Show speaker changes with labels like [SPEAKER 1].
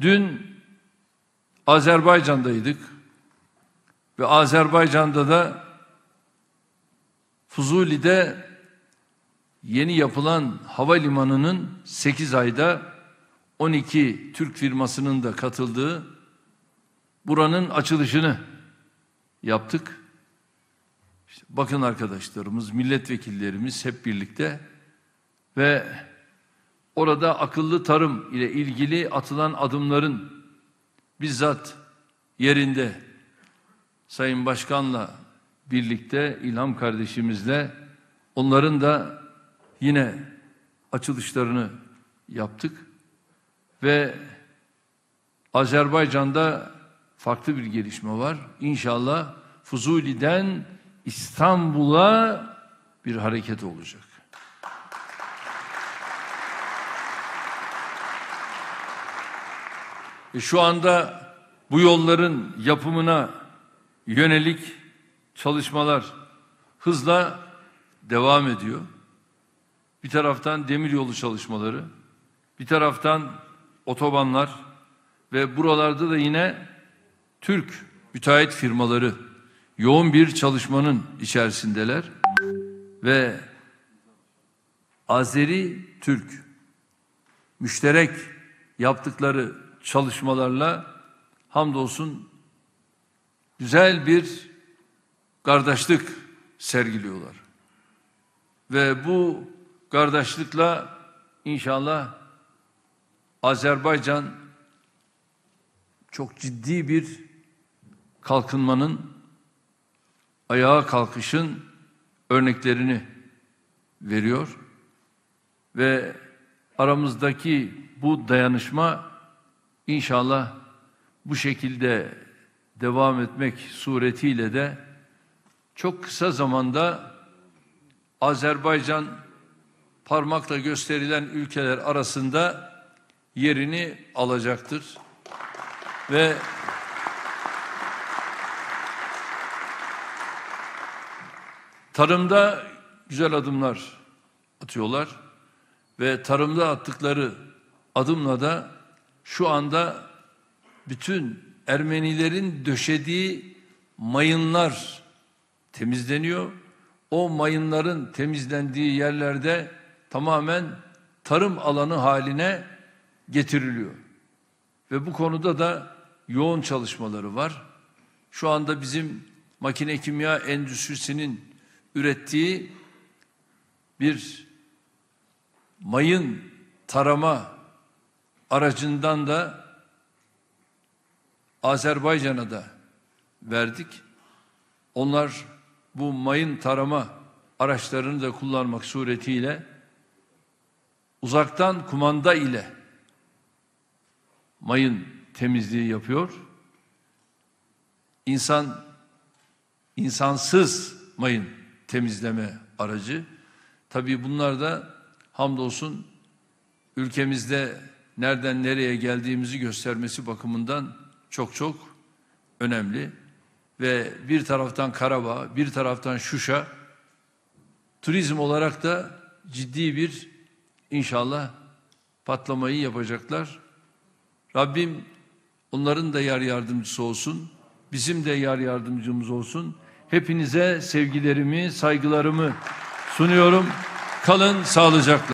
[SPEAKER 1] Dün Azerbaycan'daydık ve Azerbaycan'da da Fuzuli'de yeni yapılan havalimanının 8 ayda 12 Türk firmasının da katıldığı buranın açılışını yaptık. İşte bakın arkadaşlarımız, milletvekillerimiz hep birlikte ve Orada akıllı tarım ile ilgili atılan adımların bizzat yerinde Sayın Başkan'la birlikte İlham kardeşimizle onların da yine açılışlarını yaptık ve Azerbaycan'da farklı bir gelişme var. İnşallah Fuzuli'den İstanbul'a bir hareket olacak. E, şu anda bu yolların yapımına yönelik çalışmalar hızla devam ediyor. Bir taraftan demiryolu çalışmaları, bir taraftan otobanlar ve buralarda da yine Türk müteahhit firmaları yoğun bir çalışmanın içerisindeler ve Azeri Türk müşterek yaptıkları çalışmalarla hamdolsun güzel bir kardeşlik sergiliyorlar. Ve bu kardeşlikle inşallah Azerbaycan çok ciddi bir kalkınmanın, ayağa kalkışın örneklerini veriyor ve aramızdaki bu dayanışma İnşallah bu şekilde devam etmek suretiyle de çok kısa zamanda Azerbaycan parmakla gösterilen ülkeler arasında yerini alacaktır. Ve tarımda güzel adımlar atıyorlar ve tarımda attıkları adımla da şu anda bütün Ermenilerin döşediği mayınlar temizleniyor. O mayınların temizlendiği yerlerde tamamen tarım alanı haline getiriliyor. Ve bu konuda da yoğun çalışmaları var. Şu anda bizim makine kimya endüstrisinin ürettiği bir mayın tarama aracından da Azerbaycan'a da verdik. Onlar bu mayın tarama araçlarını da kullanmak suretiyle uzaktan kumanda ile mayın temizliği yapıyor. İnsan insansız mayın temizleme aracı. Tabii bunlar da hamdolsun ülkemizde nereden nereye geldiğimizi göstermesi bakımından çok çok önemli. Ve bir taraftan Karabağ, bir taraftan Şuşa, turizm olarak da ciddi bir inşallah patlamayı yapacaklar. Rabbim onların da yar yardımcısı olsun, bizim de yar yardımcımız olsun. Hepinize sevgilerimi, saygılarımı sunuyorum. Kalın sağlıcakla.